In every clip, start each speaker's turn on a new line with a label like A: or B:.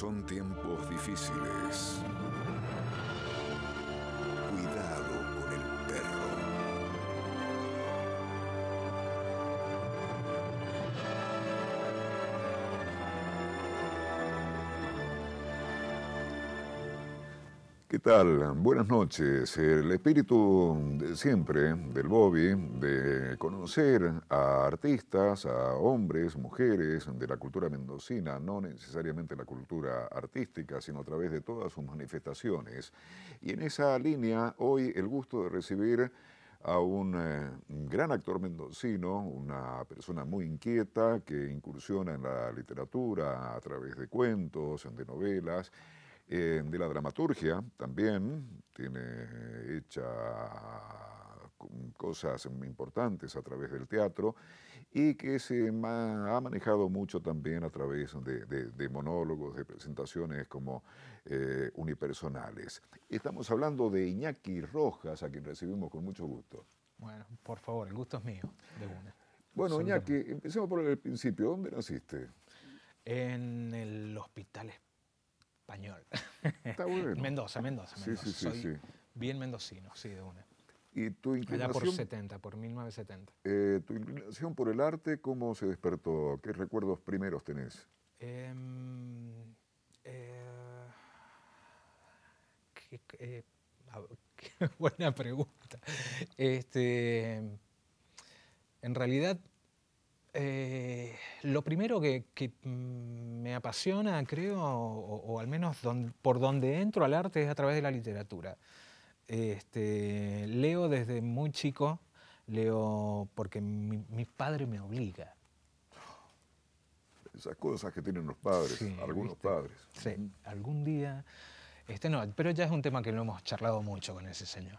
A: son tiempos difíciles. tal? Buenas noches. El espíritu de siempre del Bobby, de conocer a artistas, a hombres, mujeres de la cultura mendocina, no necesariamente la cultura artística, sino a través de todas sus manifestaciones. Y en esa línea, hoy el gusto de recibir a un eh, gran actor mendocino, una persona muy inquieta que incursiona en la literatura a través de cuentos, de novelas de la dramaturgia también, tiene hecha cosas importantes a través del teatro y que se ha manejado mucho también a través de, monólogos, de presentaciones como eh, unipersonales. Estamos hablando de Iñaki Rojas, a quien recibimos con mucho gusto.
B: Bueno, por favor, el gusto es mío, de una. Bueno, Iñaki,
A: empecemos por el principio. ¿Dónde naciste? En el Hospital español. Está bueno. Mendoza, Mendoza, sí, Sí, sí, Soy
B: Bien mendocino, sí, de una.
A: ¿Y tu inclinación? Allá por
B: 70, por 1970.
A: Eh, ¿Tu inclinación por el arte cómo se despertó? ¿Qué recuerdos primeros tenés?
B: Em, eh, eh, qué, buena pregunta. Este, en realidad eh, lo primero que, mm, me apasiona, creo, o, al menos por donde entro al arte es a través de la literatura. Este, leo desde muy chico, leo porque mi, padre me obliga.
A: Esas cosas que tienen los padres, algunos padres.
B: Sí, algún día. Este, no, pero ya es un tema que lo hemos charlado mucho con ese señor.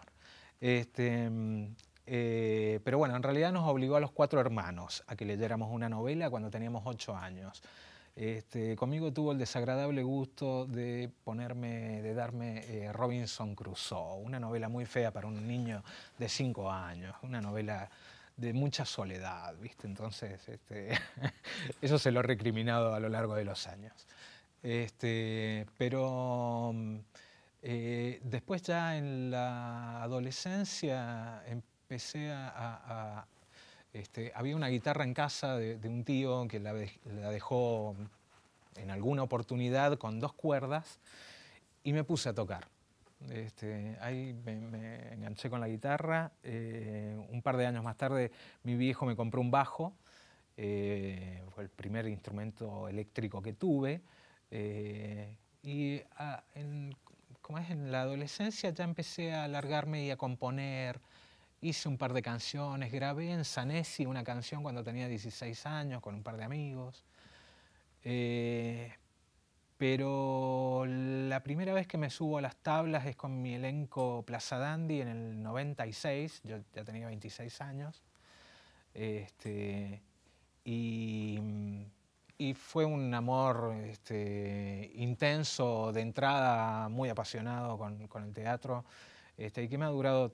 B: Este, mm, eh, pero bueno, en realidad nos obligó a los cuatro hermanos a que leyéramos una novela cuando teníamos ocho años. Este, conmigo tuvo el desagradable gusto de ponerme, de darme eh, Robinson Crusoe, una novela muy fea para un niño de cinco años, una novela de mucha soledad, ¿viste? Entonces, este, eso se lo he recriminado a lo largo de los años. Este, pero eh, después ya en la adolescencia en, em, empecé a... Este, había una guitarra en casa de, un tío que la, dejó en alguna oportunidad con dos cuerdas y me puse a tocar. Este, ahí me, enganché con la guitarra. Eh, un par de años más tarde mi viejo me compró un bajo, eh, fue el primer instrumento eléctrico que tuve. Eh, y en, como es, en la adolescencia ya empecé a alargarme y a componer hice un par de canciones, grabé en Sanesi una canción cuando tenía 16 años con un par de amigos. Eh, pero la primera vez que me subo a las tablas es con mi elenco Plaza Dandy en el 96, yo ya tenía 26 años. Este, y, fue un amor este, intenso de entrada, muy apasionado con, con el teatro, este, y que me ha durado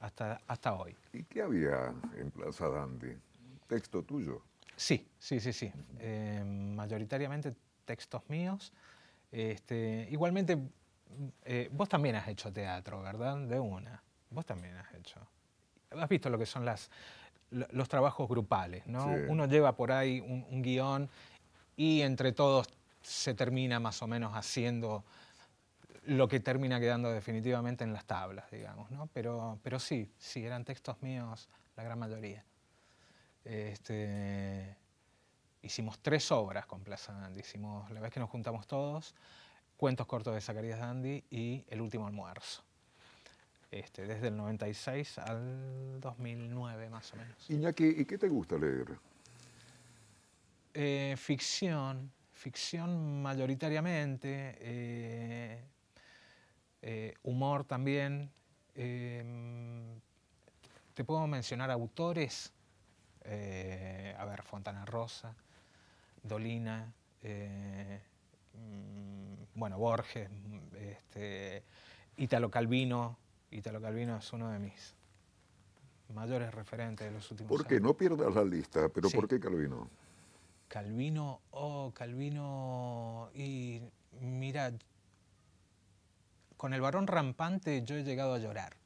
B: hasta, hasta
A: hoy. ¿Y qué había en Plaza ¿Texto tuyo? Sí,
B: sí, sí, sí. Eh, mayoritariamente textos míos. Este, igualmente, eh, vos también has hecho teatro, ¿verdad? De una. Vos también has hecho. Has visto lo que son las, los trabajos grupales, ¿no? Uno lleva por ahí un, un guión y entre todos se termina más o menos haciendo lo que termina quedando definitivamente en las tablas, digamos, ¿no? Pero, pero sí, sí, eran textos míos la gran mayoría. Este, hicimos tres obras con Plaza Dandy. Hicimos La vez que nos juntamos todos, Cuentos cortos de Zacarías Dandy y El último almuerzo. Este, desde el 96 al 2009 más o menos.
A: Iñaki, ¿y qué te gusta leer?
B: Eh, ficción, ficción mayoritariamente. Eh, eh, humor también. Em, te puedo mencionar autores, eh, a ver, Fontana Rosa, Dolina, eh, mm, bueno, Borges, este, Italo Calvino. Italo Calvino es uno de mis mayores referentes de los últimos ¿Por qué? No
A: pierdas la lista, pero ¿por qué Calvino?
B: Calvino, oh, Calvino, y mira, con el varón rampante yo he llegado a llorar.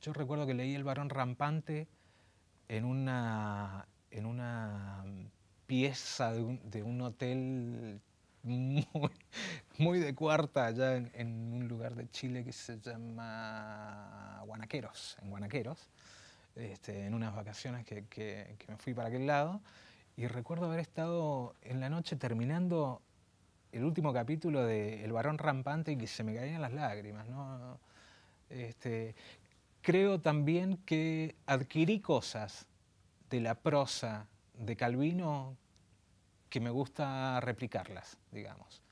B: Yo recuerdo que leí El varón rampante en una, en una pieza de un, hotel muy, de cuarta allá en, un lugar de Chile que se llama Guanaqueros, en Guanaqueros, este, en unas vacaciones que me fui para aquel lado. Y recuerdo haber estado en la noche terminando el último capítulo de El varón rampante y que se me caían las lágrimas. ¿no? Este, creo también que adquirí cosas de la prosa de Calvino que me gusta replicarlas, digamos.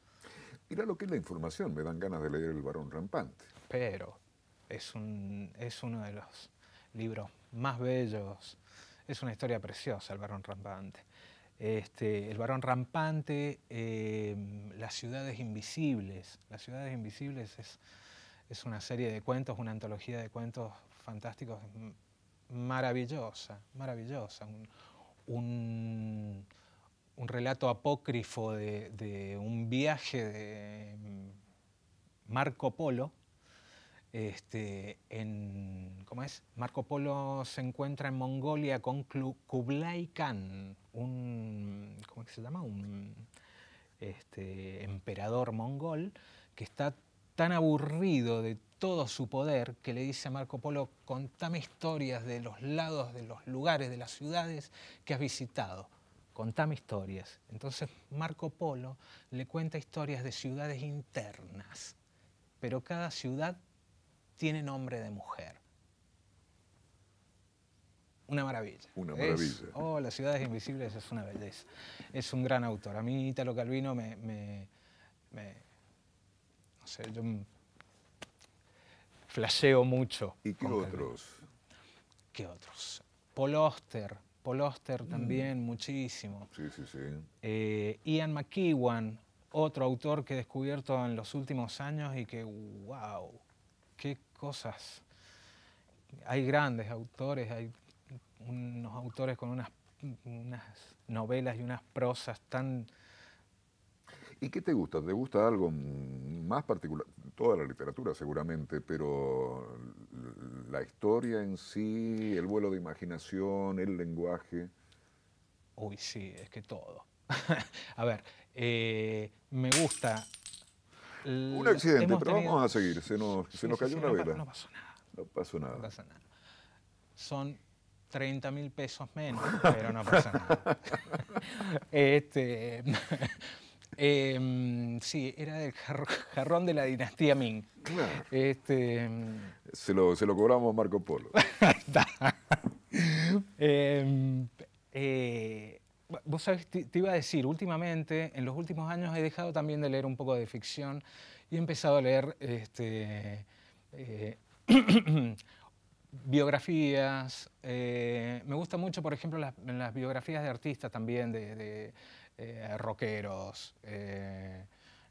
A: Mira lo que es la información, me dan ganas de leer El varón rampante.
B: Pero es, un, es uno de los libros más bellos, es una historia preciosa El varón rampante. Este, el varón rampante, em, Las ciudades invisibles. Las ciudades invisibles es, una serie de cuentos, una antología de cuentos fantásticos maravillosa, maravillosa. Un, relato apócrifo de un viaje de em, Marco Polo, este, en, ¿cómo es? Marco Polo se encuentra en Mongolia con Kublai Khan, un, ¿cómo se llama? Un este, emperador mongol que está tan aburrido de todo su poder que le dice a Marco Polo, contame historias de los lados, de los lugares, de las ciudades que has visitado. Contame historias. Entonces Marco Polo le cuenta historias de ciudades internas, pero cada ciudad tiene nombre de mujer. Una maravilla. Una maravilla. oh, Las ciudades invisibles es una belleza. Es un gran autor. A mí Italo Calvino me, me, no sé, yo flasheo mucho. ¿Y qué otros? ¿Qué otros? Paul Oster. Paul mm. también, muchísimo. Sí, sí, sí. Eh, Ian McEwan, otro autor que he descubierto en los últimos años y que, wow, qué cosas. Hay grandes autores, hay unos autores con unas, novelas y unas prosas tan...
A: ¿Y qué te gusta? ¿Te gusta algo más particular? Toda la literatura seguramente, pero la historia en sí, el vuelo de imaginación, el lenguaje.
B: Uy, sí, es que todo. A ver, eh, pero vamos a seguir. Se nos, cayó una vela. no
A: pasó nada. No pasó nada. No
B: Son 30 mil pesos menos, pero no pasa nada. este, em, sí, era del jarrón de la dinastía Ming. Este,
A: se, lo, cobramos a Marco Polo.
B: Em, eh, vos sabés, te iba a decir, últimamente, en los últimos años he dejado también de leer un poco de ficción y he empezado a leer este, eh, biografías. Eh, me gusta mucho, por ejemplo, las, biografías de artistas también, de, eh, rockeros.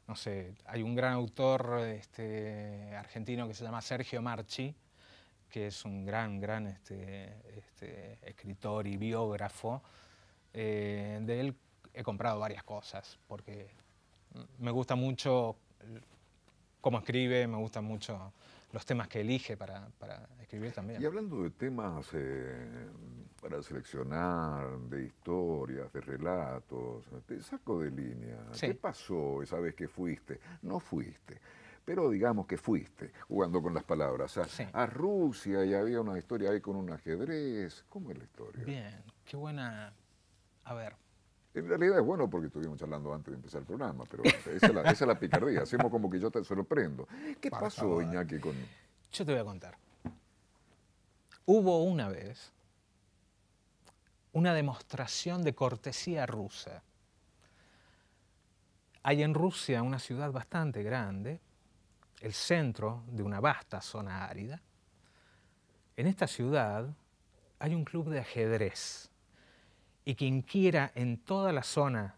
B: no sé, hay un gran autor este, argentino que se llama Sergio Marchi, que es un gran, gran este, escritor y biógrafo. de él he comprado varias cosas, porque me gusta mucho cómo escribe, me gustan mucho los temas que elige para, escribir también. Y
A: hablando de temas eh, para seleccionar, de historias, de relatos, te saco de línea. ¿Qué pasó esa vez que fuiste? No fuiste. Pero digamos que fuiste, jugando con las palabras, a, a Rusia y había una historia ahí con un ajedrez. ¿Cómo es la historia? Bien, qué buena... A ver, en realidad es bueno porque estuvimos charlando antes de empezar el programa, pero esa es la, picardía. Hacemos como que yo te sorprendo. ¿Qué pasó, Iñaki, con...?
B: Yo te voy a contar. Hubo una vez una demostración de cortesía rusa. Hay en Rusia una ciudad bastante grande, el centro de una vasta zona árida. En esta ciudad hay un club de ajedrez y quien quiera en toda la zona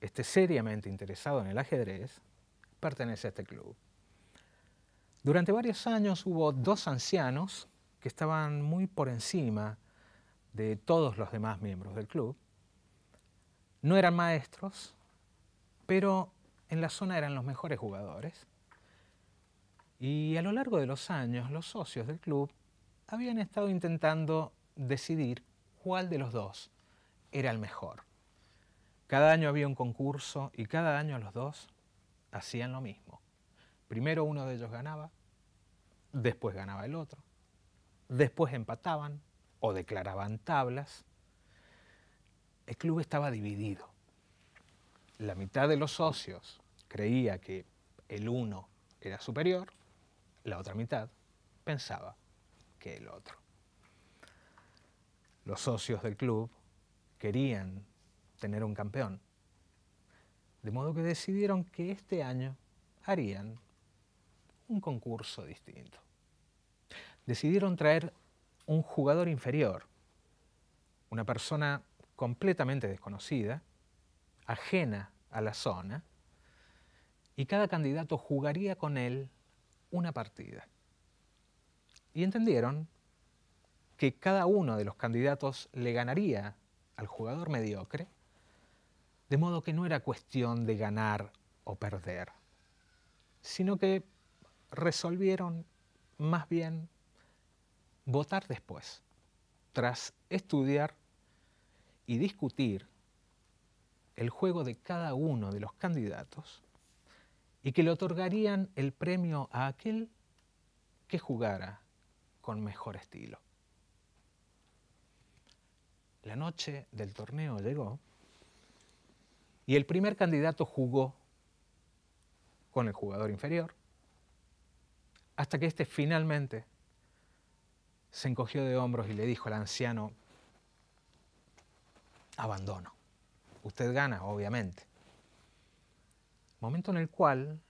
B: esté seriamente interesado en el ajedrez, pertenece a este club. Durante varios años hubo dos ancianos que estaban muy por encima de todos los demás miembros del club. No eran maestros, pero en la zona eran los mejores jugadores. Y a lo largo de los años, los socios del club habían estado intentando decidir cuál de los dos era el mejor. Cada año había un concurso y cada año los dos hacían lo mismo. Primero uno de ellos ganaba, después ganaba el otro, después empataban o declaraban tablas. El club estaba dividido. La mitad de los socios creía que el uno era superior, la otra mitad pensaba que el otro. Los socios del club querían tener un campeón. De modo que decidieron que este año harían un concurso distinto. Decidieron traer un jugador inferior, una persona completamente desconocida, ajena a la zona, y cada candidato jugaría con él una partida. Y entendieron que cada uno de los candidatos le ganaría al jugador mediocre, de modo que no era cuestión de ganar o perder, sino que resolvieron más bien votar después, tras estudiar y discutir el juego de cada uno de los candidatos y que le otorgarían el premio a aquel que jugara con mejor estilo. La noche del torneo llegó y el primer candidato jugó con el jugador inferior hasta que éste finalmente se encogió de hombros y le dijo al anciano, abandono. Usted gana, obviamente. Momento en el cual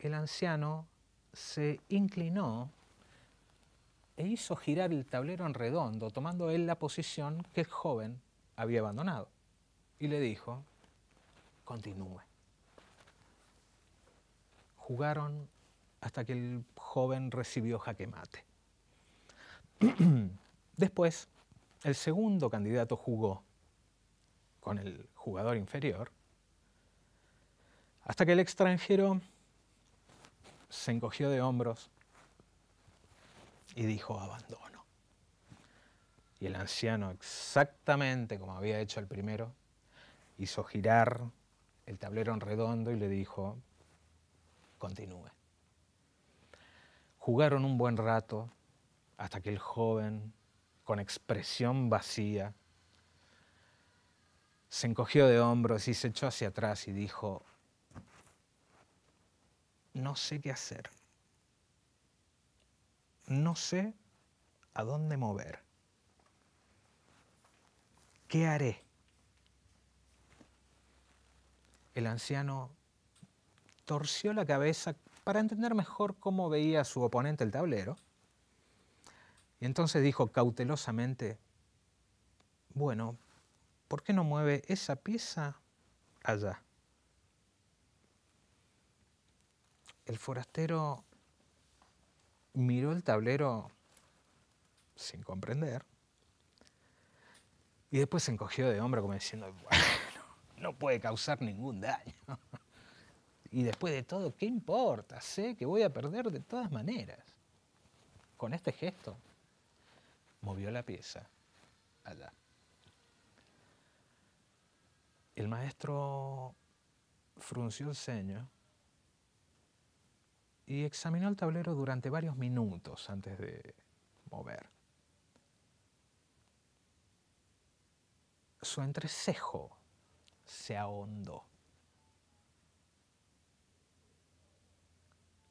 B: el anciano se inclinó e hizo girar el tablero en redondo, tomando él la posición que el joven había abandonado. Y le dijo, continúe. Jugaron hasta que el joven recibió jaque mate. Después, el segundo candidato jugó con el jugador inferior, hasta que el extranjero se encogió de hombros y dijo abandono. Y el anciano, exactamente como había hecho el primero, hizo girar el tablero en redondo y le dijo, continúe. Jugaron un buen rato hasta que el joven, con expresión vacía, se encogió de hombros y se echó hacia atrás y dijo, no sé qué hacer no sé a dónde mover. ¿Qué haré? El anciano torció la cabeza para entender mejor cómo veía su oponente el tablero. Y entonces dijo cautelosamente, bueno, ¿por qué no mueve esa pieza allá? El forastero miró el tablero sin comprender y después se encogió de hombro como diciendo, bueno, no puede causar ningún daño. Y después de todo, ¿qué importa? Sé que voy a perder de todas maneras. Con este gesto, movió la pieza allá. El maestro frunció el ceño y examinó el tablero durante varios minutos antes de mover. Su entrecejo se ahondó.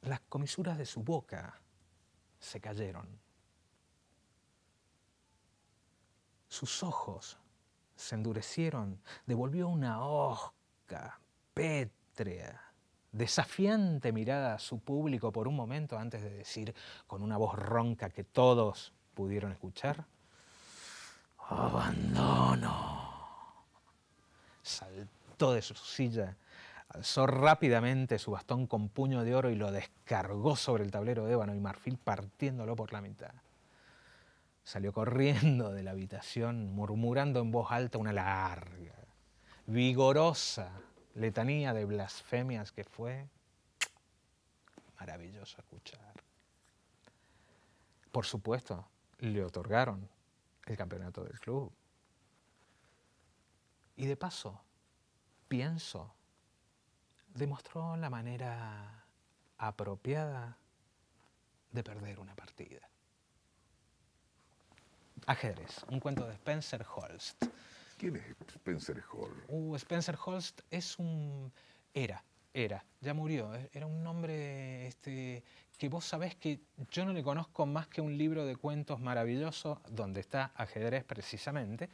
B: Las comisuras de su boca se cayeron. Sus ojos se endurecieron, devolvió una hosca pétrea desafiante mirada a su público por un momento antes de decir con una voz ronca que todos pudieron escuchar, abandono. Saltó de su silla, alzó rápidamente su bastón con puño de oro y lo descargó sobre el tablero de ébano y marfil partiéndolo por la mitad. Salió corriendo de la habitación, murmurando en voz alta una larga, vigorosa letanía de blasfemias que fue maravilloso escuchar. Por supuesto, le otorgaron el campeonato del club. Y de paso, pienso, demostró la manera apropiada de perder una partida. Ajedrez, un cuento de Spencer Holst. ¿Quién es
A: Spencer Holst?
B: Uh, Spencer Holst es un... era, era, ya murió. E, era un nombre este, que vos sabés que yo no le conozco más que un libro de cuentos maravilloso donde está ajedrez precisamente.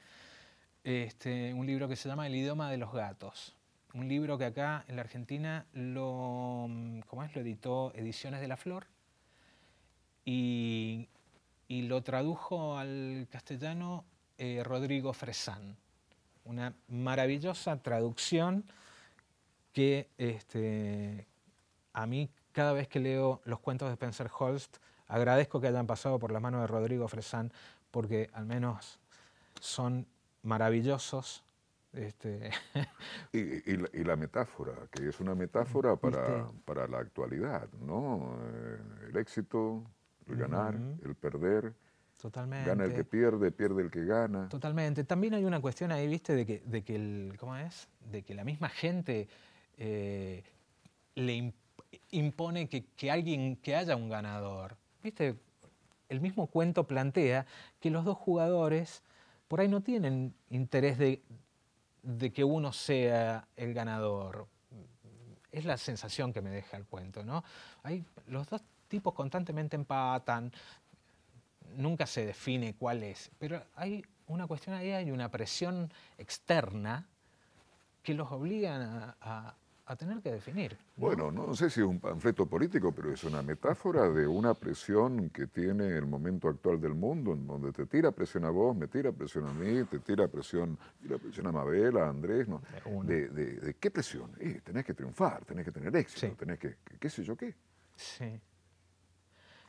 B: Este, un libro que se llama El idioma de los gatos. Un libro que acá en la Argentina lo, lo editó Ediciones de la Flor y, lo tradujo al castellano eh, Rodrigo Fresán una maravillosa traducción que este, a mí cada vez que leo los cuentos de Spencer Holst agradezco que hayan pasado por las manos de Rodrigo Fresán porque al menos son maravillosos. Este,
A: y, la, metáfora, que es una metáfora para, la actualidad, ¿no? Eh, el éxito, el ganar, el perder,
B: Totalmente. Gana el que
A: pierde, pierde el que gana.
B: Totalmente. También hay una cuestión ahí, viste, de que, ¿cómo es? De que la misma gente eh, le impone que, alguien, que haya un ganador. Viste, el mismo cuento plantea que los dos jugadores por ahí no tienen interés de, que uno sea el ganador. Es la sensación que me deja el cuento, ¿no? los dos tipos constantemente empatan, nunca se define cuál es, pero hay una cuestión ahí, hay una presión externa que los obliga a, tener que definir. Bueno, no
A: sé si es un panfleto político, pero es una metáfora de una presión que tiene el momento actual del mundo, en donde te tira presión a vos, me tira presión a mí, te tira presión, tira presión a Mabel, a Andrés. De, qué presión? Eh, tenés que triunfar, tenés que tener éxito, tenés que, qué sé yo qué. Sí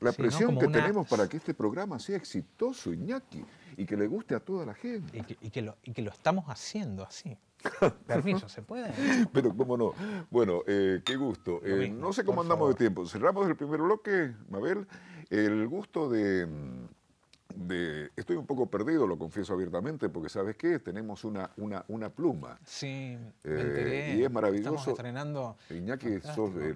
A: la presión que tenemos para que este programa sea exitoso, Iñaki, y que le guste a toda la gente. Y que, lo, estamos haciendo así. Permiso, ¿se puede? Pero cómo no. Bueno, eh, qué gusto. Eh, no sé cómo andamos de tiempo. Cerramos el primer bloque, Mabel. El gusto de mm, estoy un poco perdido, lo confieso abiertamente, porque ¿sabes qué? Tenemos una, una, pluma.
B: Sí, me eh, enteré. Y es maravilloso. Estamos estrenando.
A: Iñaki,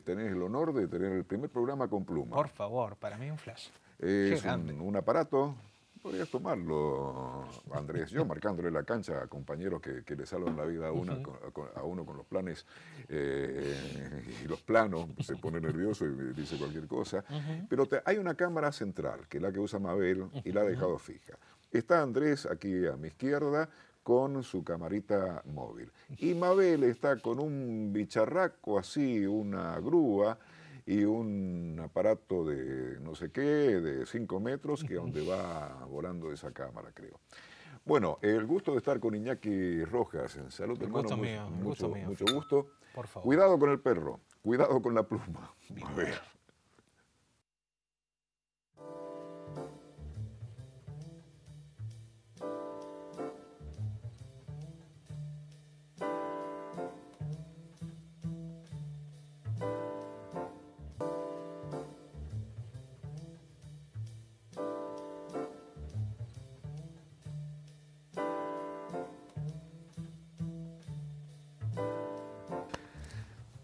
A: tenés el honor de tener el primer programa con pluma.
B: Por favor, para mí un flash. es un,
A: un, aparato podrías tomarlo, Andrés. Yo marcándole la cancha a compañeros que, le salvan la vida a, a, uno con los planes eh, y los planos, se pone nervioso y dice cualquier cosa. Pero hay una cámara central, que es la que usa Mabel, y la ha dejado fija. Está Andrés aquí a mi izquierda, con su camarita móvil. Y Mabel está con un bicharraco así, una grúa, y un aparato de no sé qué, de 5 metros, que donde va volando esa cámara, creo. Bueno, el gusto de estar con Iñaki Rojas en Salud el Gusto mucho, mío, gusto mío. Mucho gusto. Por favor. Cuidado con el perro, cuidado con la pluma. A ver.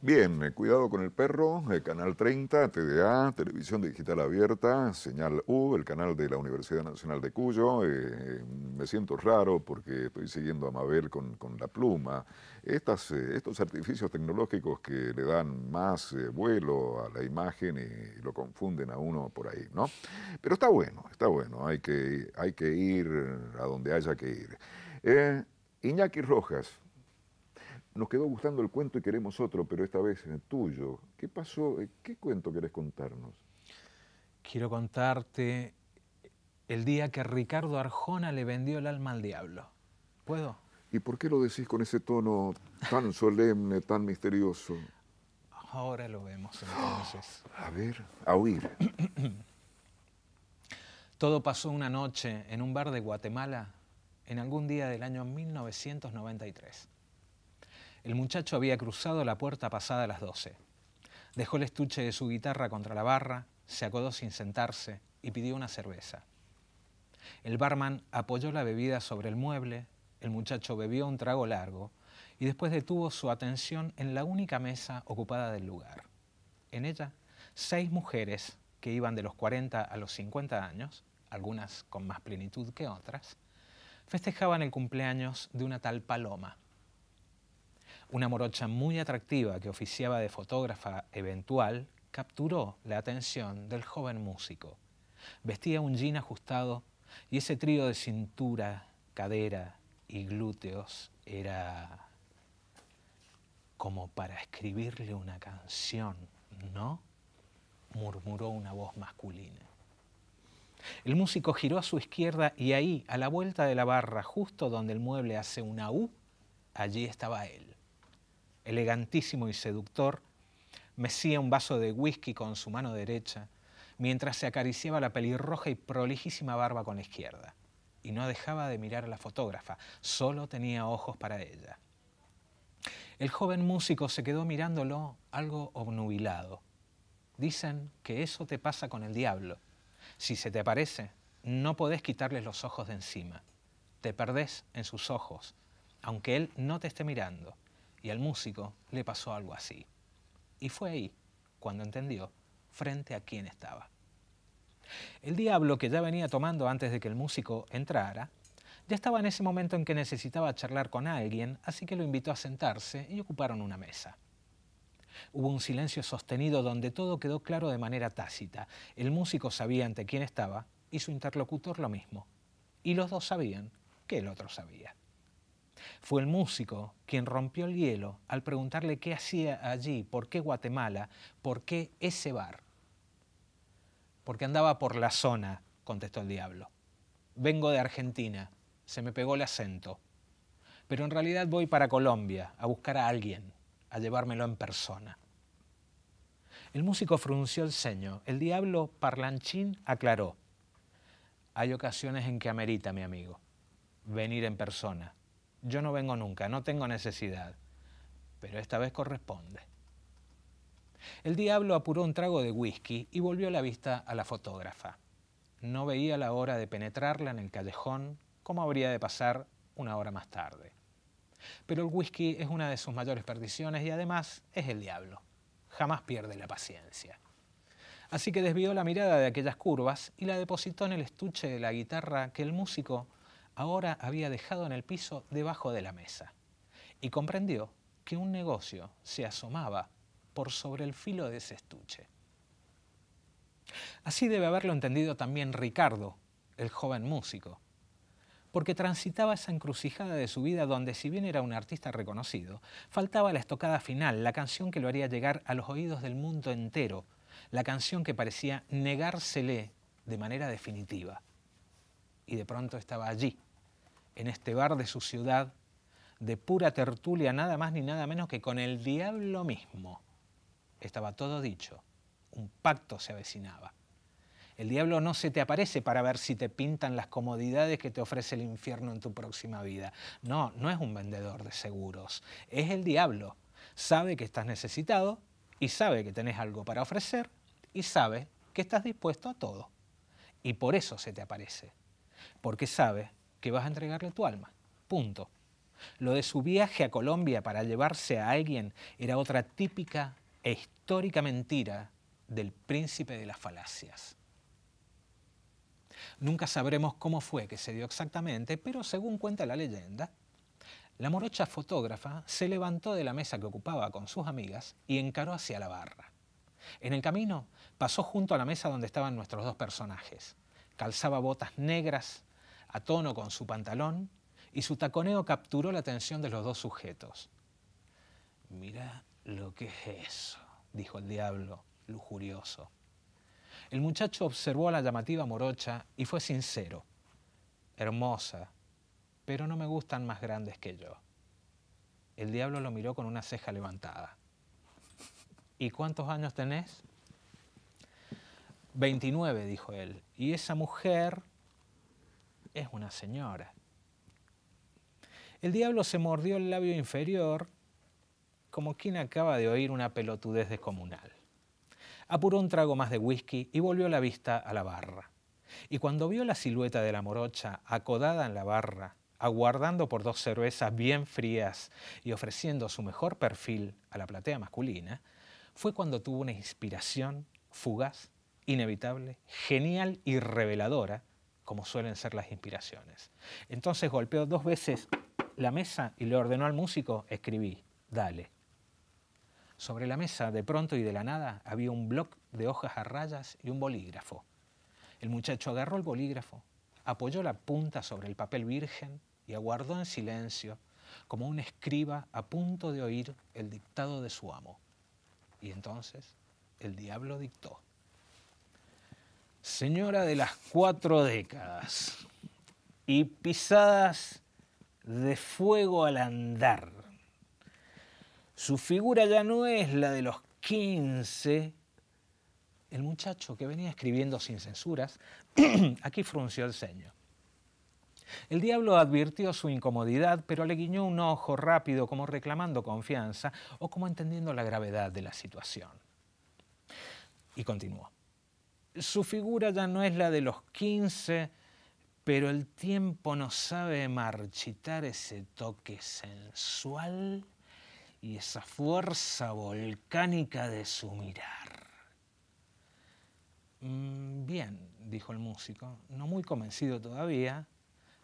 A: Bien, eh, cuidado con el perro, el Canal 30, TDA, Televisión Digital Abierta, Señal U, el canal de la Universidad Nacional de Cuyo. Eh, me siento raro porque estoy siguiendo a Mabel con, con la pluma. Estas, eh, estos artificios tecnológicos que le dan más vuelo a la imagen y, lo confunden a uno por ahí, ¿no? Pero está bueno, está bueno, hay que, hay que ir a donde haya que ir. Iñaki Rojas, nos quedó gustando el cuento y queremos otro, pero esta vez el tuyo. ¿Qué pasó? Eh, ¿Qué cuento querés contarnos?
B: Quiero contarte el día que Ricardo Arjona le vendió el alma al diablo.
A: ¿Puedo? ¿Y por qué lo decís con ese tono tan solemne, tan misterioso?
B: Ahora lo vemos entonces. A
A: ver, a oír.
B: Todo pasó una noche en un bar de Guatemala en algún día del año 1993. El muchacho había cruzado la puerta pasada a las doce. Dejó el estuche de su guitarra contra la barra, se acodó sin sentarse y pidió una cerveza. El barman apoyó la bebida sobre el mueble, el muchacho bebió un trago largo y después detuvo su atención en la única mesa ocupada del lugar. En ella, seis mujeres que iban de los 40 a los 50 años, algunas con más plenitud que otras, festejaban el cumpleaños de una tal Paloma, una morocha muy atractiva que oficiaba de fotógrafa eventual capturó la atención del joven músico. Vestía un jean ajustado y ese trío de cintura, cadera y glúteos era como para escribirle una canción, ¿no? murmuró una voz masculina. El músico giró a su izquierda y ahí, a la vuelta de la barra, justo donde el mueble hace una U, allí estaba él, elegantísimo y seductor, mecía un vaso de whisky con su mano derecha, mientras se acariciaba la pelirroja y prolijísima barba con la izquierda. Y no dejaba de mirar a la fotógrafa, solo tenía ojos para ella. El joven músico se quedó mirándolo algo obnubilado. Dicen que eso te pasa con el diablo. Si se te aparece, no podés quitarles los ojos de encima. Te perdés en sus ojos, aunque él no te esté mirando y al músico le pasó algo así. Y fue ahí cuando entendió frente a quién estaba. El diablo que ya venía tomando antes de que el músico entrara, ya estaba en ese momento en que necesitaba charlar con alguien, así que lo invitó a sentarse y ocuparon una mesa. Hubo un silencio sostenido donde todo quedó claro de manera tácita. El músico sabía ante quién estaba y su interlocutor lo mismo. Y los dos sabían que el otro sabía. Fue el músico quien rompió el hielo al preguntarle qué hacía allí, por qué Guatemala, por qué ese bar. Porque andaba por la zona, contestó el diablo. Vengo de Argentina, se me pegó el acento. Pero en realidad voy para Colombia a buscar a alguien, a llevármelo en persona. El músico frunció el ceño. El diablo parlanchín aclaró. Hay ocasiones en que amerita, mi amigo, venir en persona yo no vengo nunca, no tengo necesidad, pero esta vez corresponde. El diablo apuró un trago de whisky y volvió la vista a la fotógrafa. No veía la hora de penetrarla en el callejón, como habría de pasar una hora más tarde. Pero el whisky es una de sus mayores perdiciones y además es el diablo. Jamás pierde la paciencia. Así que desvió la mirada de aquellas curvas y la depositó en el estuche de la guitarra que el músico ahora había dejado en el piso debajo de la mesa y comprendió que un negocio se asomaba por sobre el filo de ese estuche. Así debe haberlo entendido también Ricardo, el joven músico, porque transitaba esa encrucijada de su vida donde si bien era un artista reconocido, faltaba la estocada final, la canción que lo haría llegar a los oídos del mundo entero, la canción que parecía negársele de manera definitiva. Y de pronto estaba allí, en este bar de su ciudad, de pura tertulia, nada más ni nada menos que con el diablo mismo. Estaba todo dicho, un pacto se avecinaba. El diablo no se te aparece para ver si te pintan las comodidades que te ofrece el infierno en tu próxima vida. No, no es un vendedor de seguros, es el diablo. Sabe que estás necesitado y sabe que tenés algo para ofrecer y sabe que estás dispuesto a todo. Y por eso se te aparece, porque sabe que vas a entregarle tu alma. Punto. Lo de su viaje a Colombia para llevarse a alguien era otra típica e histórica mentira del príncipe de las falacias. Nunca sabremos cómo fue que se dio exactamente, pero según cuenta la leyenda, la morocha fotógrafa se levantó de la mesa que ocupaba con sus amigas y encaró hacia la barra. En el camino pasó junto a la mesa donde estaban nuestros dos personajes. Calzaba botas negras a tono con su pantalón, y su taconeo capturó la atención de los dos sujetos. Mira lo que es eso, dijo el diablo, lujurioso. El muchacho observó a la llamativa morocha y fue sincero. Hermosa, pero no me gustan más grandes que yo. El diablo lo miró con una ceja levantada. ¿Y cuántos años tenés? 29, dijo él. Y esa mujer es una señora. El diablo se mordió el labio inferior como quien acaba de oír una pelotudez descomunal. Apuró un trago más de whisky y volvió la vista a la barra. Y cuando vio la silueta de la morocha acodada en la barra, aguardando por dos cervezas bien frías y ofreciendo su mejor perfil a la platea masculina, fue cuando tuvo una inspiración fugaz, inevitable, genial y reveladora como suelen ser las inspiraciones. Entonces golpeó dos veces la mesa y le ordenó al músico, escribí, dale. Sobre la mesa, de pronto y de la nada, había un bloc de hojas a rayas y un bolígrafo. El muchacho agarró el bolígrafo, apoyó la punta sobre el papel virgen y aguardó en silencio, como un escriba a punto de oír el dictado de su amo. Y entonces el diablo dictó señora de las cuatro décadas y pisadas de fuego al andar. Su figura ya no es la de los quince. El muchacho que venía escribiendo sin censuras, aquí frunció el ceño. El diablo advirtió su incomodidad, pero le guiñó un ojo rápido como reclamando confianza o como entendiendo la gravedad de la situación. Y continuó. Su figura ya no es la de los 15, pero el tiempo no sabe marchitar ese toque sensual y esa fuerza volcánica de su mirar. Mm, bien, dijo el músico, no muy convencido todavía,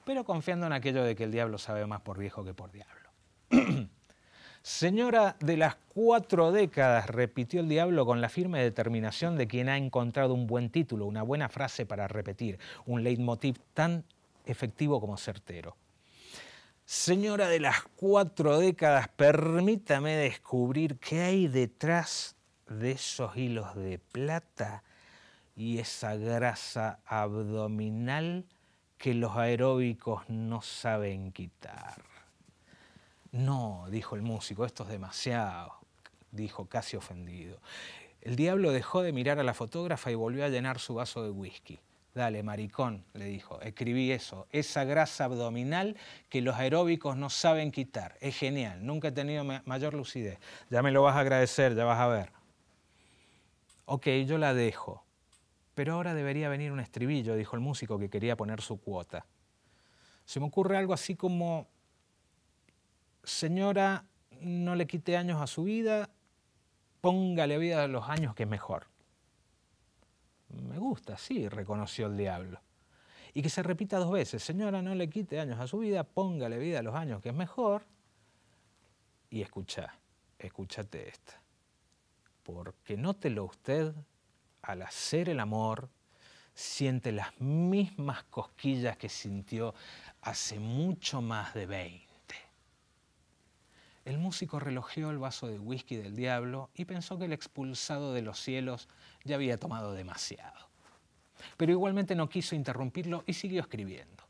B: pero confiando en aquello de que el diablo sabe más por viejo que por diablo. Señora de las cuatro décadas, repitió el diablo con la firme determinación de quien ha encontrado un buen título, una buena frase para repetir, un leitmotiv tan efectivo como certero. Señora de las cuatro décadas, permítame descubrir qué hay detrás de esos hilos de plata y esa grasa abdominal que los aeróbicos no saben quitar. No, dijo el músico, esto es demasiado, dijo casi ofendido. El diablo dejó de mirar a la fotógrafa y volvió a llenar su vaso de whisky. Dale, maricón, le dijo, escribí eso, esa grasa abdominal que los aeróbicos no saben quitar. Es genial, nunca he tenido mayor lucidez. Ya me lo vas a agradecer, ya vas a ver. Ok, yo la dejo. Pero ahora debería venir un estribillo, dijo el músico que quería poner su cuota. Se me ocurre algo así como señora, no le quite años a su vida, póngale vida a los años que es mejor. Me gusta, sí, reconoció el diablo. Y que se repita dos veces, señora, no le quite años a su vida, póngale vida a los años que es mejor. Y escucha, escúchate esta. Porque nótelo usted, al hacer el amor, siente las mismas cosquillas que sintió hace mucho más de 20. El músico relojeó el vaso de whisky del diablo y pensó que el expulsado de los cielos ya había tomado demasiado. Pero igualmente no quiso interrumpirlo y siguió escribiendo.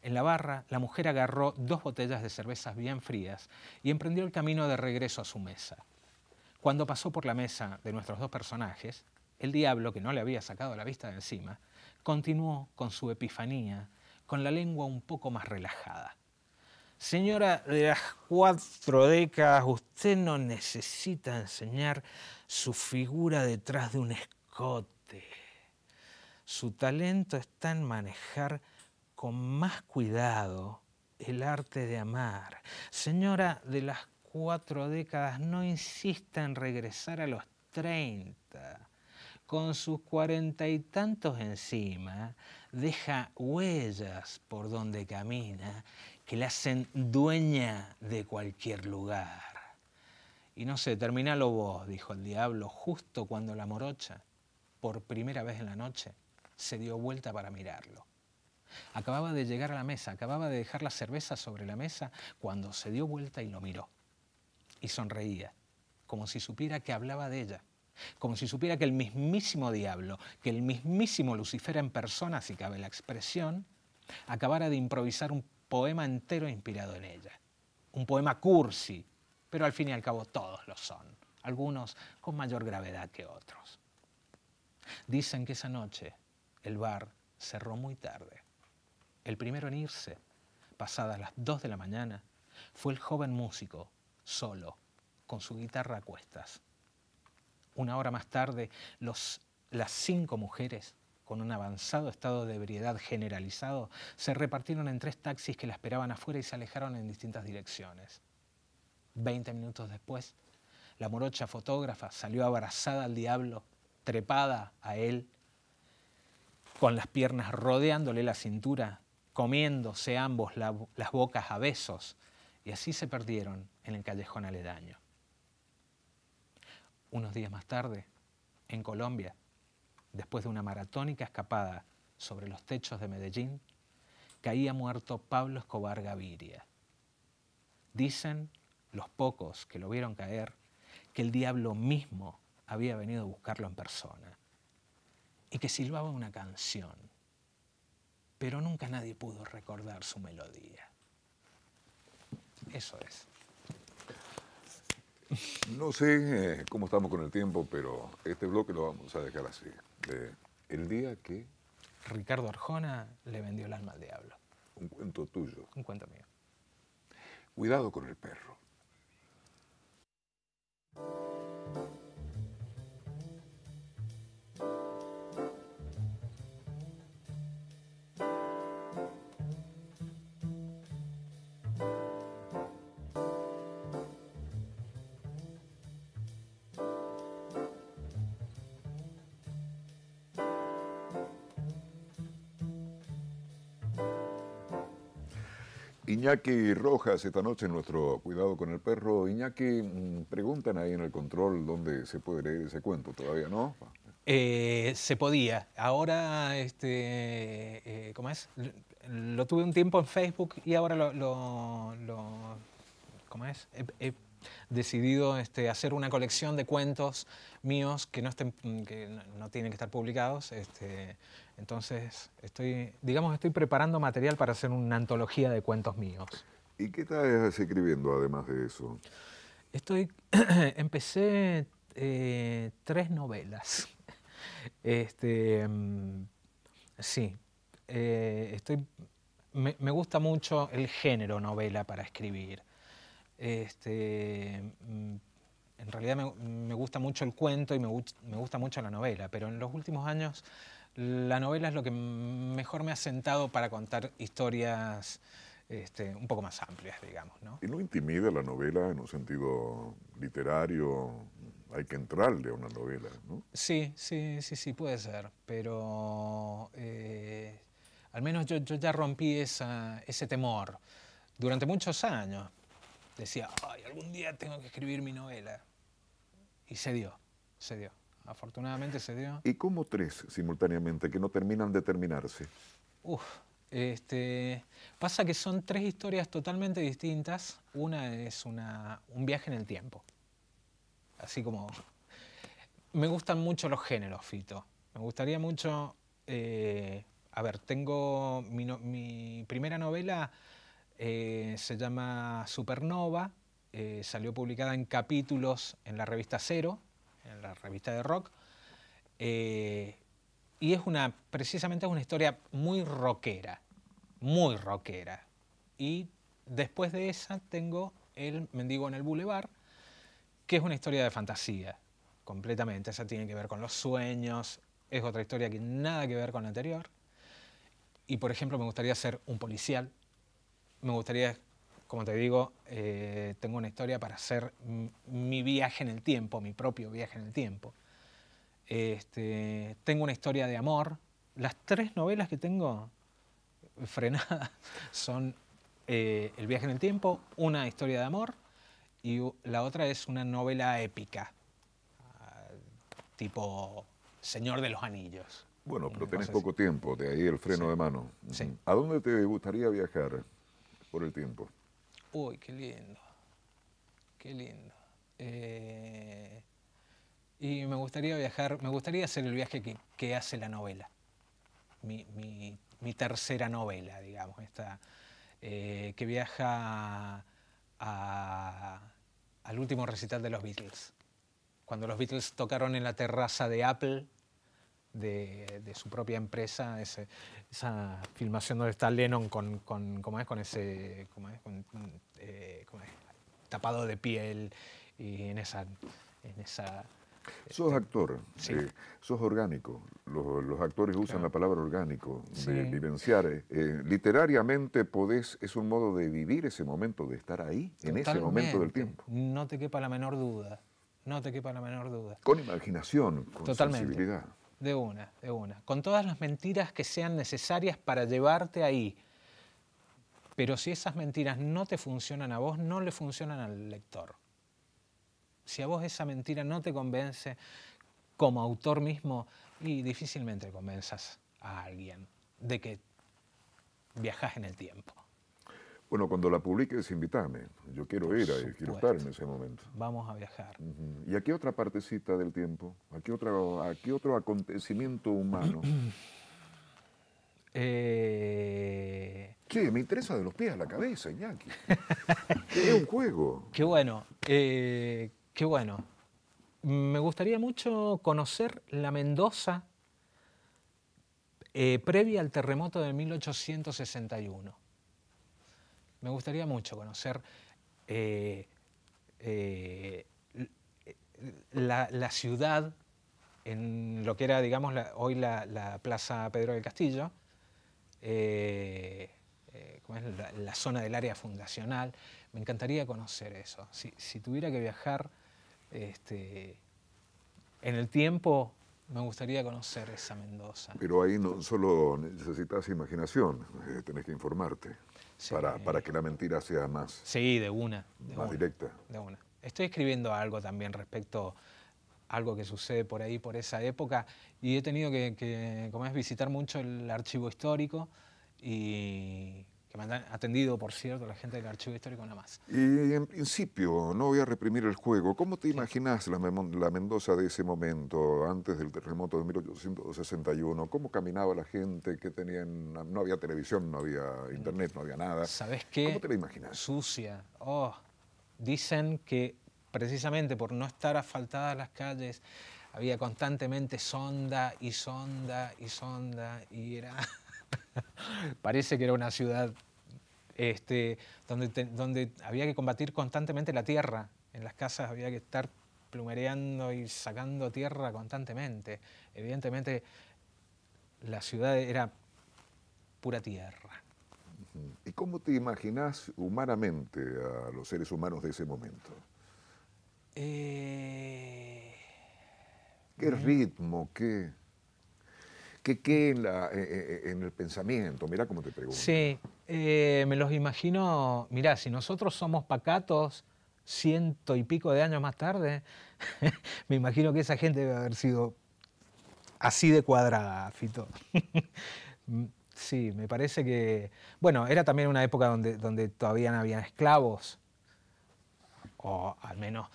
B: En la barra, la mujer agarró dos botellas de cervezas bien frías y emprendió el camino de regreso a su mesa. Cuando pasó por la mesa de nuestros dos personajes, el diablo, que no le había sacado la vista de encima, continuó con su epifanía, con la lengua un poco más relajada. Señora, de las cuatro décadas usted no necesita enseñar su figura detrás de un escote. Su talento está en manejar con más cuidado el arte de amar. Señora, de las cuatro décadas no insista en regresar a los 30 con sus cuarenta y tantos encima, deja huellas por donde camina que la hacen dueña de cualquier lugar. Y no sé, terminalo vos, dijo el diablo, justo cuando la morocha, por primera vez en la noche, se dio vuelta para mirarlo. Acababa de llegar a la mesa, acababa de dejar la cerveza sobre la mesa cuando se dio vuelta y lo miró. Y sonreía, como si supiera que hablaba de ella, como si supiera que el mismísimo diablo, que el mismísimo lucifera en persona, si cabe la expresión, acabara de improvisar un poema entero inspirado en ella. Un poema cursi, pero al fin y al cabo todos lo son, algunos con mayor gravedad que otros. Dicen que esa noche el bar cerró muy tarde. El primero en irse, pasadas las dos de la mañana, fue el joven músico, solo, con su guitarra a cuestas. Una hora más tarde, las cinco mujeres con un avanzado estado de ebriedad generalizado, se repartieron en tres taxis que la esperaban afuera y se alejaron en distintas direcciones. Veinte minutos después, la morocha fotógrafa salió abrazada al diablo, trepada a él, con las piernas rodeándole la cintura, comiéndose ambos las bocas a besos, y así se perdieron en el callejón aledaño. Unos días más tarde, en Colombia, después de una maratónica escapada sobre los techos de Medellín, caía muerto Pablo Escobar Gaviria. Dicen los pocos que lo vieron caer que el diablo mismo había venido a buscarlo en persona y que silbaba una canción, pero nunca nadie pudo recordar su melodía. Eso
A: es. No sé eh, cómo estamos con el tiempo, pero este bloque lo vamos a dejar así el día que...
B: Ricardo Arjona le vendió el alma al diablo.
A: Un cuento tuyo. Un cuento mío. Cuidado con el perro. Iñaki Rojas, esta noche en nuestro Cuidado con el Perro. Iñaki, mm, preguntan ahí en el control dónde se puede leer ese cuento, ¿todavía no?
B: Eh, se podía. Ahora, este, eh, ¿cómo es? Lo, tuve un tiempo en Facebook y ahora lo, lo, ¿cómo es? decidido este, hacer una colección de cuentos míos que no, estén, mm, no, tienen que estar publicados. Este, entonces, estoy, digamos, estoy preparando material para hacer una antología de cuentos míos.
A: ¿Y qué estás escribiendo además de eso?
B: Estoy, empecé eh, tres novelas.
A: Este,
B: mm, sí, eh, estoy, me, gusta mucho el género novela para escribir. Este, mm, en realidad me, gusta mucho el cuento y me, gusta mucho la novela, pero en los últimos años la novela es lo que mejor me ha sentado para contar historias este, un poco más amplias, digamos.
A: ¿Y no intimida la novela en un sentido literario? Hay que entrarle a una novela,
B: ¿no? Sí, sí, sí, sí, puede ser, pero eh, al menos yo, ya rompí ese temor durante muchos años, decía, ay, algún día tengo que escribir mi novela. Y se dio, se dio. Afortunadamente se dio.
A: ¿Y cómo tres simultáneamente que no terminan de terminarse?
B: Uf, este, pasa que son tres historias totalmente distintas. Una es una, un viaje en el tiempo. Así como... Me gustan mucho los géneros, Fito. Me gustaría mucho... Eh, a ver, tengo mi, mi primera novela eh, se llama Supernova, eh, salió publicada en capítulos en la revista Cero, en la revista de rock, eh, y es una, precisamente es una historia muy rockera, muy rockera. Y después de esa tengo El Mendigo en el Boulevard, que es una historia de fantasía, completamente, esa tiene que ver con los sueños, es otra historia que nada que ver con la anterior. Y por ejemplo me gustaría ser un policial, me gustaría, como te digo, eh, tengo una historia para hacer mi viaje en el tiempo, mi propio viaje en el tiempo. Este, tengo una historia de amor. Las tres novelas que tengo frenadas son eh, El viaje en el tiempo, una historia de amor y la otra es una novela épica, ah, tipo Señor de los Anillos. Bueno, pero tenés poco
A: tiempo, de ahí el freno de mano. ¿A dónde te gustaría viajar? por el tiempo.
B: Uy, qué lindo, qué lindo. Eh, y me gustaría viajar, me gustaría hacer el viaje que, hace la novela, mi, tercera novela, digamos, esta, eh, que viaja al último recital de los Beatles. Cuando los Beatles tocaron en la terraza de Apple de, su propia empresa, ese, esa filmación donde está Lennon con, con, es? con ese eh, tapado de piel y en esa... En esa
A: eh, sos actor, eh, sos orgánico. Los, actores usan la palabra orgánico, de vivenciar. literariamente podés, es un modo de vivir ese momento, de estar ahí, en ese momento del tiempo.
B: No te quepa la menor duda. No te quepa la menor duda.
A: Con imaginación, con Totalmente. sensibilidad.
B: De una, de una. Con todas las mentiras que sean necesarias para llevarte ahí. Pero si esas mentiras no te funcionan a vos, no le funcionan al lector. Si a vos esa mentira no te convence como autor mismo, y difícilmente convenzas a alguien de que viajas en el tiempo.
A: Bueno, cuando la publiques, invítame. Yo quiero ir, ahí, quiero estar en ese momento.
B: Vamos a viajar.
A: ¿Y a ¿Y aquí otra partecita del tiempo? aquí qué aquí otro acontecimiento humano? Sí, eh, me interesa de los pies a la cabeza, Iñaki. es un
B: juego. Qué bueno, eh, qué bueno. Me gustaría mucho conocer la Mendoza eh, previa al terremoto de 1861. Me gustaría mucho conocer eh, eh, la, ciudad en lo que era, digamos, hoy la, Plaza Pedro del Castillo, eh, La, zona del área fundacional. Me encantaría conocer eso. Si, tuviera que viajar este, en el tiempo, me gustaría conocer esa Mendoza. Pero
A: ahí no solo necesitas imaginación, tenés que informarte para, para, que la mentira sea más. Sí, de una. más directa.
B: De una. Estoy escribiendo algo también respecto a algo que sucede por ahí, por esa época, y he tenido que, que como es, visitar mucho el archivo histórico y que me han atendido, por cierto, la gente del Archivo Histórico nada más.
A: Y en principio, no voy a reprimir el juego. ¿Cómo te imaginas la, Mendoza de ese momento, antes del terremoto de 1861? ¿Cómo caminaba la gente? que tenía No había televisión, no había internet, no había nada. ¿Sabes qué? ¿Cómo te la imaginas? Sucia.
B: Oh, dicen que precisamente por no estar asfaltadas las calles, había constantemente sonda y sonda y sonda y era... Parece que era una ciudad este, donde, donde había que combatir constantemente la tierra. En las casas había que estar plumereando y sacando tierra constantemente. Evidentemente, la ciudad era pura tierra.
A: ¿Y cómo te imaginas humanamente a los seres humanos de ese momento? Eh, ¿Qué ritmo? ¿Qué? que eh, eh, eh, en, el pensamiento? Mira cómo te pregunto.
B: Sí, me los imagino, mirá, si nosotros somos pacatos ciento y pico de años más tarde, me imagino que esa gente debe haber sido así de cuadrada, Fito. sí, me parece que, bueno, era también una época donde, donde todavía no había esclavos, o al menos,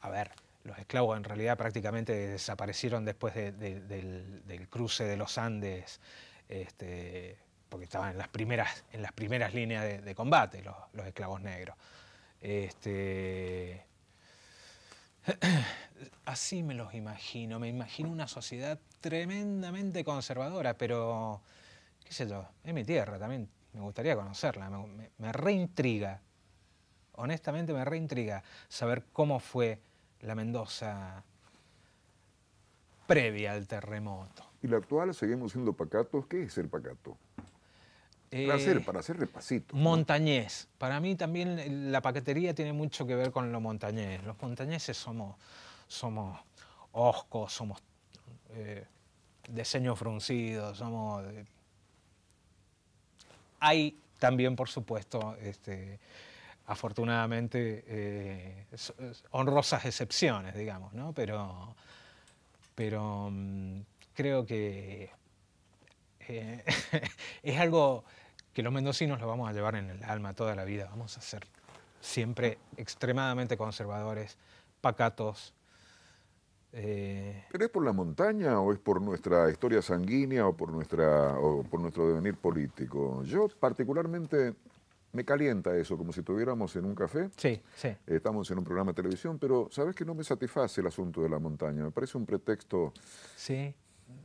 B: a ver, los esclavos en realidad prácticamente desaparecieron después del, cruce de los Andes, este, porque estaban en las primeras, en las primeras líneas de, combate los, esclavos negros. Este, así me los imagino, me imagino una sociedad tremendamente conservadora, pero, qué sé yo, es mi tierra también, me gustaría conocerla, me reintriga, honestamente me reintriga saber cómo fue la Mendoza previa al terremoto.
A: ¿Y la actual seguimos siendo pacatos? ¿Qué es el pacato?
B: Eh, para, hacer, para hacer Montañés. Para mí también la paquetería tiene mucho que ver con lo montañés. Los montañeses somos, somos oscos, somos eh, de ceño fruncido, somos... hay también, por supuesto, este, afortunadamente eh, honrosas excepciones, digamos, ¿no? Pero, pero mm, creo que eh, es algo que los mendocinos lo vamos a llevar en el alma toda la vida, vamos a ser siempre extremadamente conservadores, pacatos. Eh.
A: ¿Pero es por la montaña o es por nuestra historia sanguínea o por, nuestra, o por nuestro devenir político? Yo particularmente me calienta eso, como si estuviéramos en un café. Sí, sí. Estamos en un programa de televisión, pero sabes que no me satisface el asunto de la montaña. Me parece un pretexto. Sí.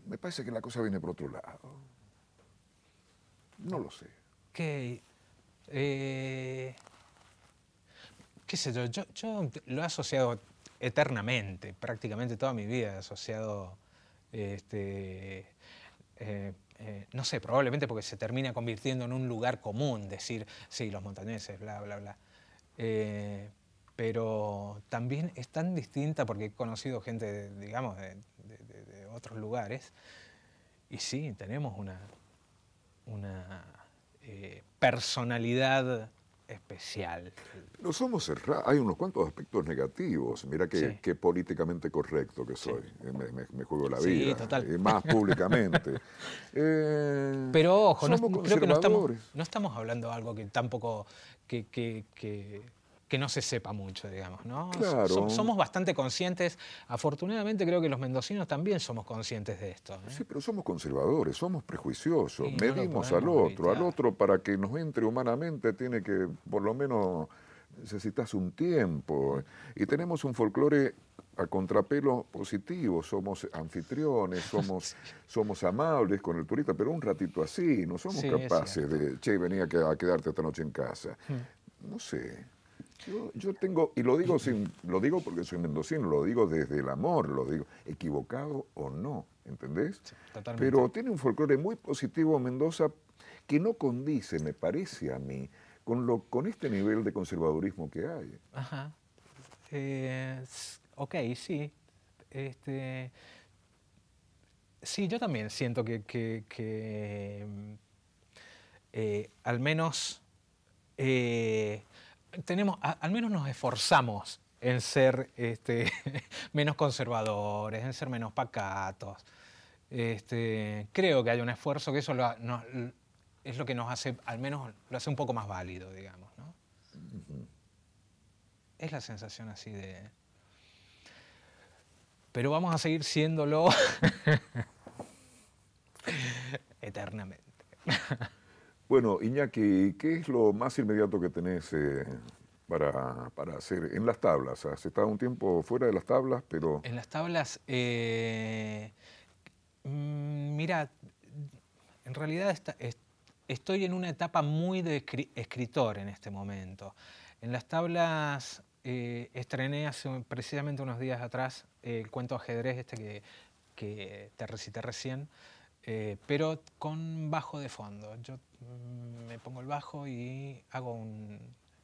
A: Me parece que la cosa viene por otro lado.
B: No lo sé. Ok. Eh, ¿Qué sé yo? yo? lo he asociado eternamente, prácticamente toda mi vida he asociado este, eh, eh, no sé, probablemente porque se termina convirtiendo en un lugar común, decir, sí, los montañeses, bla, bla, bla. Eh, pero también es tan distinta porque he conocido gente, digamos, de, otros lugares, y sí, tenemos una, eh, personalidad especial.
A: No somos hay unos cuantos aspectos negativos. Mira qué, políticamente correcto que soy, eh, me, juego la vida, Y eh, más públicamente.
B: Eh, Pero ojo, no, estamos, hablando de algo que tampoco que que no se sepa mucho, digamos, ¿no? Claro. somos bastante conscientes, afortunadamente creo que los mendocinos
A: también somos conscientes de esto. ¿eh? Sí, pero somos conservadores, somos prejuiciosos, medimos al otro, al otro para que nos entre humanamente tiene que, por lo menos, necesitas un tiempo. Y tenemos un folclore a contrapelo positivo, somos anfitriones, somos, somos amables con el turista, pero un ratito así, no somos capaces de, che, venía a quedarte esta noche en casa. Hmm. No sé. Yo, tengo, y lo digo, sin, lo digo porque soy mendocino, lo digo desde el amor, lo digo, equivocado o no, ¿entendés? Pero tiene un folclore muy positivo Mendoza que no condice, me parece a mí, con, lo, con este nivel de conservadurismo que hay.
B: Ajá. Eh, ok, sí. Este, sí, yo también siento que, que, eh, al menos... Eh, al menos nos esforzamos en ser este, menos conservadores, en ser menos pacatos. Este, creo que hay un esfuerzo que eso es lo que nos hace, al menos lo hace un poco más válido, digamos. Es la sensación así de... Pero vamos a seguir siéndolo eternamente.
A: Bueno, Iñaki, ¿qué es lo más inmediato que tenés eh, para, para, hacer en las tablas? Has estado un tiempo fuera de las tablas, pero...
B: En las tablas, eh, mm, mira, en realidad estoy en una etapa muy de escritor en este momento. En las tablas eh, estrené hace precisamente unos días atrás el cuento ajedrez este que, que te recité recién. Eh, pero con bajo de fondo. Yo mm, me pongo el bajo y hago un,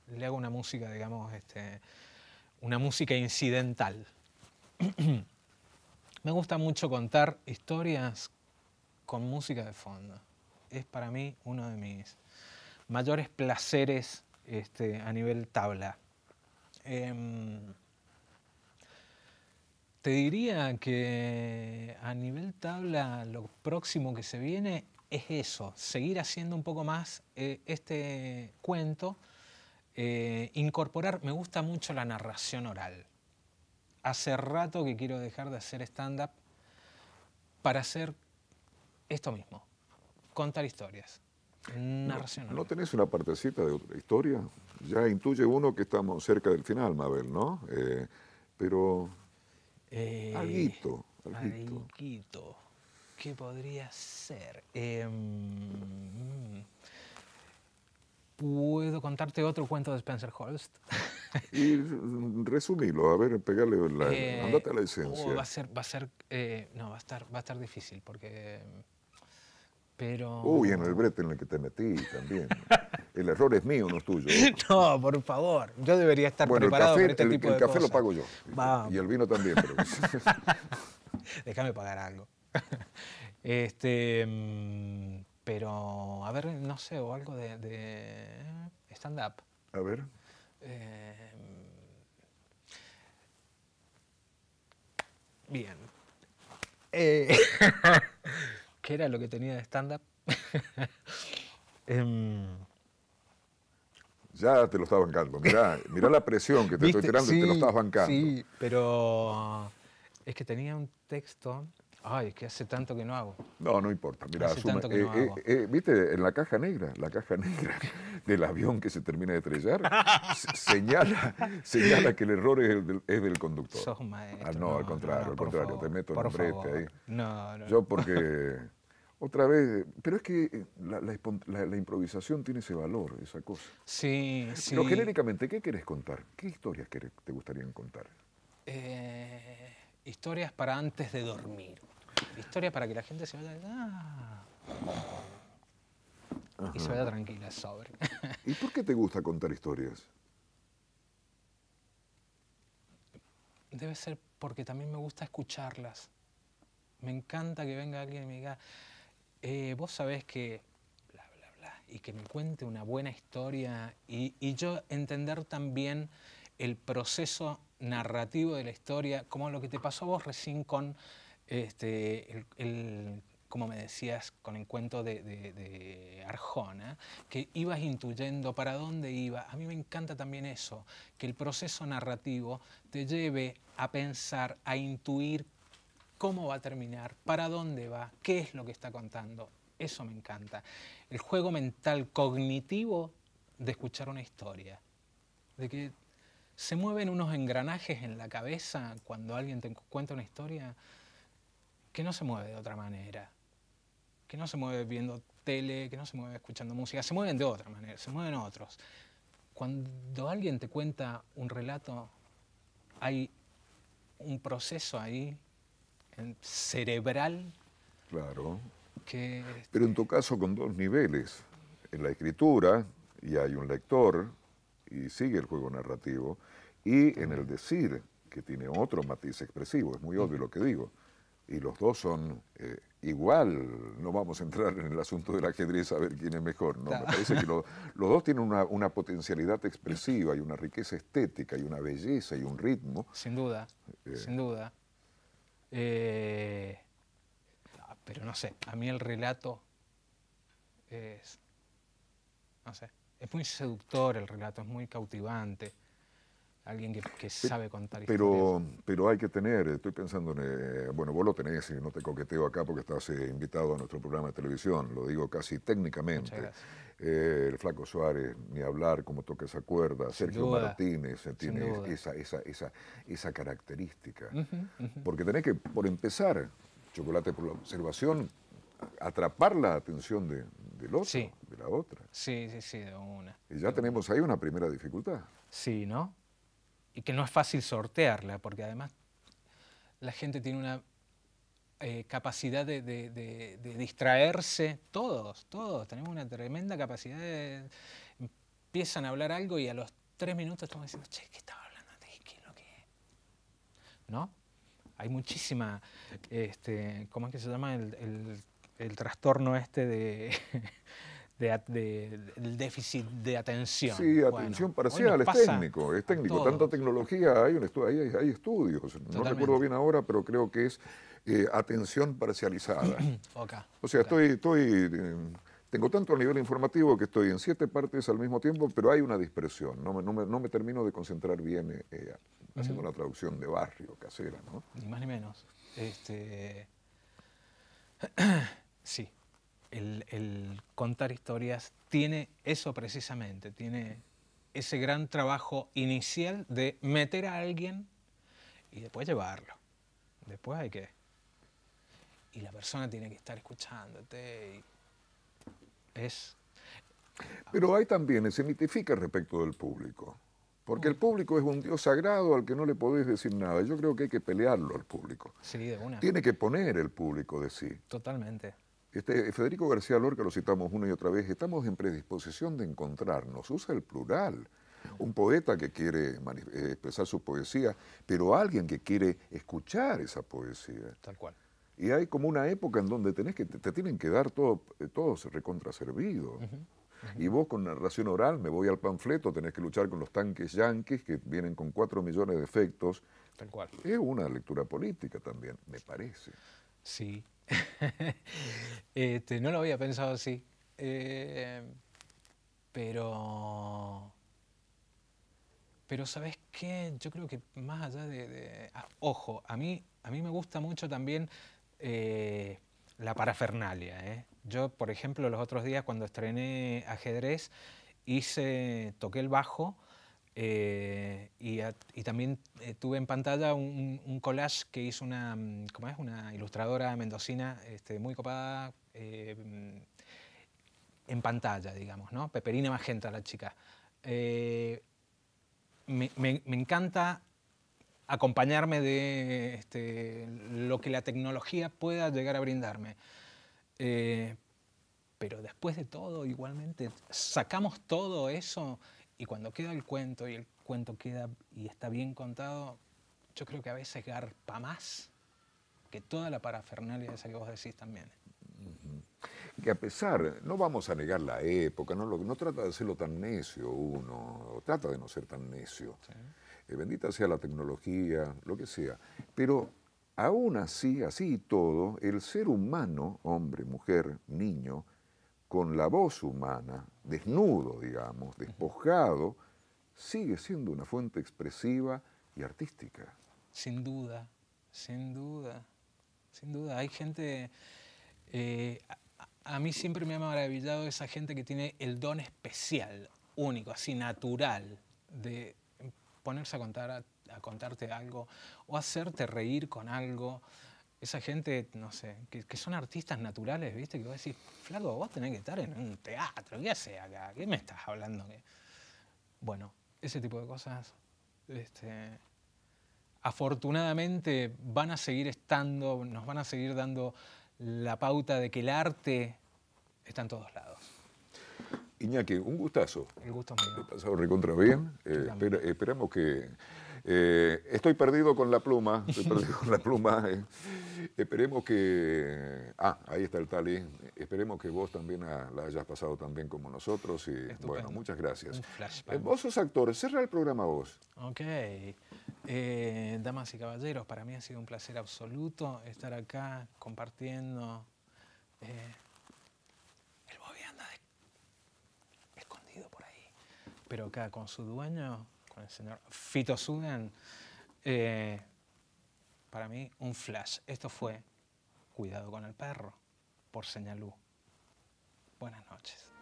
B: le hago una música, digamos, este, una música incidental. me gusta mucho contar historias con música de fondo. Es para mí uno de mis mayores placeres este, a nivel tabla. Em, te diría que a nivel tabla lo próximo que se viene es eso, seguir haciendo un poco más eh, este cuento, eh, incorporar, me gusta mucho la narración oral. Hace rato que quiero dejar de hacer stand-up para hacer esto mismo, contar historias.
A: Narración no, tenés una partecita de otra historia? Ya intuye uno que estamos cerca del final, Mabel, ¿no? Eh, pero eh, alguito,
B: ¿Qué podría ser?
A: Em,
B: mm. ¿Puedo contarte otro cuento de Spencer Holst?
A: y resumilo, a ver, pegarle la, eh, licencia. Oh,
B: va a ser, va a ser, eh, no, va a estar, va a estar difícil porque Uy, en
A: el brete en el que te metí también. el error es mío, no es tuyo. ¿eh?
B: no, por favor. Yo debería estar preparado café, para este el, de... el café lo pago yo.
A: Y el vino también. Déjame pagar algo.
B: Este, mm, pero, a ver, no sé, o algo de, stand-up. A ver. Eh, bien. Eh, que era lo que tenía de stand-up. Em,
A: ya te lo estaba bancando. Mirá, mirá la presión que te estoy tirando y te lo estás bancando.
B: Sí, pero ah, es que tenía un texto Ay, es que hace tanto que no hago.
A: No, no importa. Mira, hace tanto que eh, no eh, hago. Eh, viste, en la caja negra, la caja negra del avión que se termina de estrellar, señala, señala que el error es, del, conductor. maestro. Ah, no, al contrario, al contrario, te meto el brete ahí. No, no. Yo porque, otra vez, pero es que la, improvisación tiene ese valor, esa cosa. Sí, sí. Pero genéricamente, ¿qué quieres contar? ¿Qué historias te gustaría contar?
B: historias para antes de dormir. Historia para que la gente se vaya.
A: Y se vaya tranquila, sobre. ¿Y por qué te gusta contar historias?
B: Debe ser porque también me gusta escucharlas. Me encanta que venga alguien y me diga, eh, vos sabés que bla, bla, bla, y que me cuente una buena historia y, y yo entender también el proceso narrativo de la historia, como lo que te pasó vos recién con este, el, como me decías con el cuento de, de, Arjona, que ibas intuyendo para dónde iba. A mí me encanta también eso, que el proceso narrativo te lleve a pensar, a intuir cómo va a terminar, para dónde va, qué es lo que está contando. Eso me encanta. El juego mental cognitivo de escuchar una historia. De que se mueven unos engranajes en la cabeza cuando alguien te cuenta una historia que no se mueve de otra manera, que no se mueve viendo tele, que no se mueve escuchando música, se mueven de otra manera, se mueven otros. Cuando alguien te cuenta un relato, hay un proceso ahí cerebral.
A: Claro. Que... Pero en tu caso con dos niveles, en la escritura y hay un lector y sigue el juego narrativo, y en el decir, que tiene otro matiz expresivo, es muy obvio lo que digo y los dos son eh, igual, no vamos a entrar en el asunto de la ajedrez a ver quién es mejor, ¿no? Me parece que los dos tienen una, potencialidad expresiva y una riqueza estética y una belleza y un ritmo. Sin duda, eh.
B: sin duda. Eh, ah, pero no sé, a mí el relato es, es muy seductor el relato, es muy cautivante alguien que, sabe contar pero,
A: Pero hay que tener, estoy pensando en, eh, bueno, vos lo tenés y no te coqueteo acá porque estás eh, invitado a nuestro programa de televisión, lo digo casi técnicamente. Eh, el Flaco Suárez, ni hablar, cómo toca esa cuerda, Sergio Martínez tiene esa, esa, esa, esa, característica. Porque tenés que, por empezar, chocolate por la observación, atrapar la atención de, del otro, de la otra. Sí, sí, sí, de una. Y ya tenemos ahí una primera dificultad. Sí, ¿no?
B: y que no es fácil sortearla, porque además la gente tiene una eh, capacidad de, distraerse, todos, todos, tenemos una tremenda capacidad de... Empiezan a hablar algo y a los tres minutos estamos diciendo, che, ¿qué estaba hablando antes? ¿Qué es lo que es? ¿No? Hay muchísima, este, ¿cómo es que se llama? el trastorno este de... de, del déficit de atención. Sí, atención parcial, es técnico, es técnico. Tanta
A: tecnología, hay, un hay, estudios, no recuerdo bien ahora, pero creo que es eh, atención parcializada. O sea, estoy... estoy eh, tengo tanto a nivel informativo que estoy en siete partes al mismo tiempo, pero hay una dispersión. No me, termino de concentrar bien eh, haciendo la una traducción de barrio casera, ¿no?
B: Ni más ni menos. Este, sí el, contar historias tiene eso precisamente, tiene ese gran trabajo inicial de meter a alguien y después llevarlo. Después hay que... Y la persona tiene que estar escuchándote. Y es...
A: Pero hay también, se mitifica respecto del público. Porque el público es un Dios sagrado al que no le podéis decir nada. Yo creo que hay que pelearlo al público.
B: Sí, de una. Tiene
A: que poner el público de sí.
B: Totalmente.
A: Este, Federico García Lorca lo citamos una y otra vez, estamos en predisposición de encontrarnos, usa el plural. Un poeta que quiere eh, expresar su poesía, pero alguien que quiere escuchar esa poesía. Tal cual. Y hay como una época en donde tenés que, te, tienen que dar todo, eh, todos recontraservido. Y vos con narración oral, me voy al panfleto, tenés que luchar con los tanques yanquis que vienen con cuatro millones de efectos. Tal cual. Es una lectura política también, me parece.
B: Sí, Este, no lo había pensado así. Eh, pero. Pero, ¿sabes qué? Yo creo que más allá de. Ah, ojo, a mí, a mí me gusta mucho también eh, la parafernalia. ¿eh? Yo, por ejemplo, los otros días cuando estrené ajedrez, hice, toqué el bajo eh, y, también eh, tuve en pantalla un, collage que hizo una, mm, ¿cómo es? una ilustradora mendocina este, muy copada eh, mm, en pantalla, digamos, ¿no? Peperina Magenta, la chica. Me, me, encanta acompañarme de este, lo que la tecnología pueda llegar a brindarme pero después de todo, igualmente, sacamos todo eso y cuando queda el cuento y el cuento queda y está bien contado, yo creo que a veces garpa más que toda la parafernalia esa que vos decís también.
A: Que a pesar, no vamos a negar la época, no, no trata de hacerlo tan necio uno, trata de no ser tan necio. Eh, bendita sea la tecnología, lo que sea. Pero aún así, así y todo, el ser humano, hombre, mujer, niño, con la voz humana, desnudo, digamos, despojado, sigue siendo una fuente expresiva y artística.
B: Sin duda, sin duda, sin duda. Hay gente, eh, a, mí siempre me ha maravillado esa gente que tiene el don especial, único, así natural, de ponerse a, contar, a contarte algo o hacerte reír con algo esa gente, no sé, que, son artistas naturales, ¿viste? Que a decir, flaco, vos tenés que estar en un teatro, ¿qué haces acá? ¿Qué me estás hablando? Bueno, ese tipo de cosas, este, afortunadamente van a seguir estando, nos van a seguir dando la pauta de que el arte está en todos lados.
A: Iñaki, un gustazo. El gusto es mío. He pasado recontra bien. Eh, esperamos que... Eh, estoy perdido con la pluma, estoy perdido con la pluma. Eh. Esperemos que. Ah, ahí está el Tali. Esperemos que vos también la hayas pasado tan bien como nosotros. Y bueno, muchas gracias. vosos eh, vos sos actores, cerra el programa vos.
B: Ok. Eh, damas y caballeros, para mí ha sido un placer absoluto estar acá compartiendo. Eh, el Bobby anda escondido por ahí. Pero acá con su dueño, con el señor Fito Eh para mí un flash. Esto fue Cuidado con el perro, por Señalú. Buenas noches.